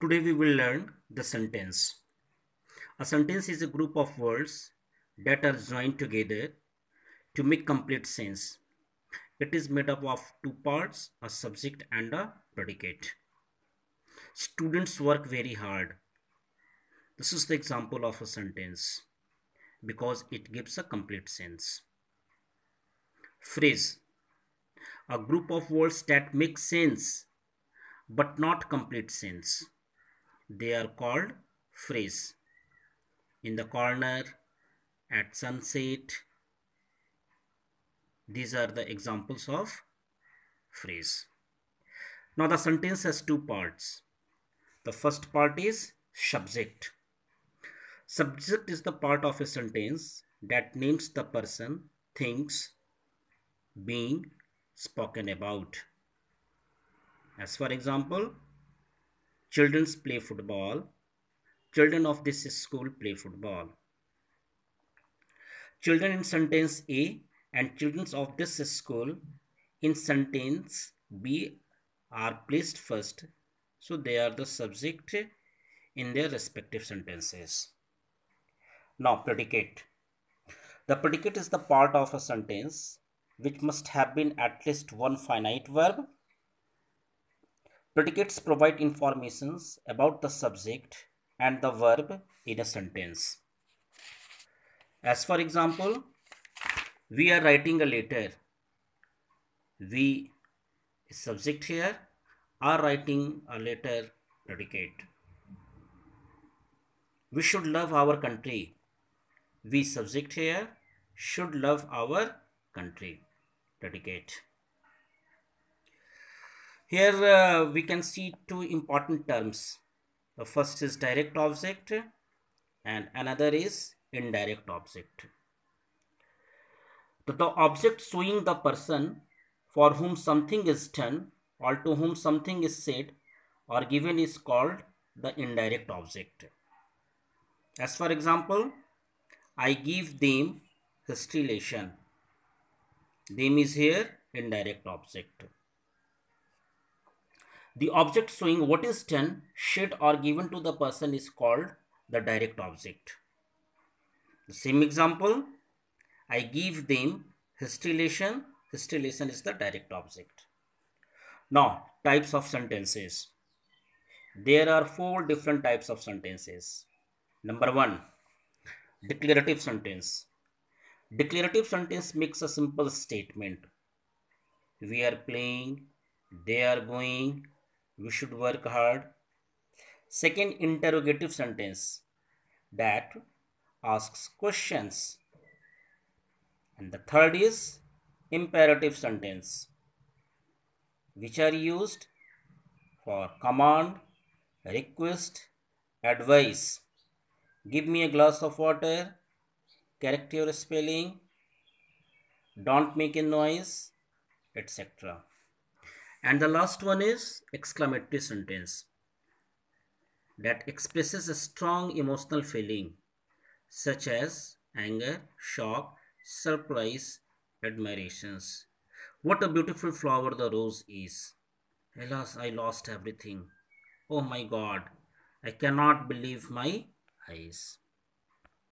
Today we will learn the sentence. A sentence is a group of words that are joined together to make complete sense. It is made up of two parts, a subject and a predicate. Students work very hard. This is the example of a sentence because it gives a complete sense. Phrase A group of words that make sense but not complete sense. They are called phrase. In the corner, at sunset. These are the examples of phrase. Now the sentence has two parts. The first part is subject. Subject is the part of a sentence that names the person, things, being spoken about. As for example, Children's play football. Children of this school play football. Children in sentence A and children of this school in sentence B are placed first. So they are the subject in their respective sentences. Now predicate. The predicate is the part of a sentence which must have been at least one finite verb Predicates provide informations about the subject and the verb in a sentence. As for example, we are writing a letter. We subject here are writing a letter predicate. We should love our country. We subject here should love our country predicate. Here uh, we can see two important terms. The first is direct object and another is indirect object. The, the object showing the person for whom something is done or to whom something is said or given is called the indirect object. As for example, I give them his relation. Them is here indirect object. The object showing what is done, said or given to the person is called the direct object. The same example, I give them distillation. Distillation is the direct object. Now, types of sentences. There are four different types of sentences. Number one, declarative sentence. Declarative sentence makes a simple statement. We are playing, they are going, you should work hard second interrogative sentence that asks questions and the third is imperative sentence which are used for command request advice give me a glass of water correct your spelling don't make a noise etc and the last one is exclamatory sentence that expresses a strong emotional feeling such as anger, shock, surprise, admirations. What a beautiful flower the rose is. Alas, I lost everything. Oh my God, I cannot believe my eyes.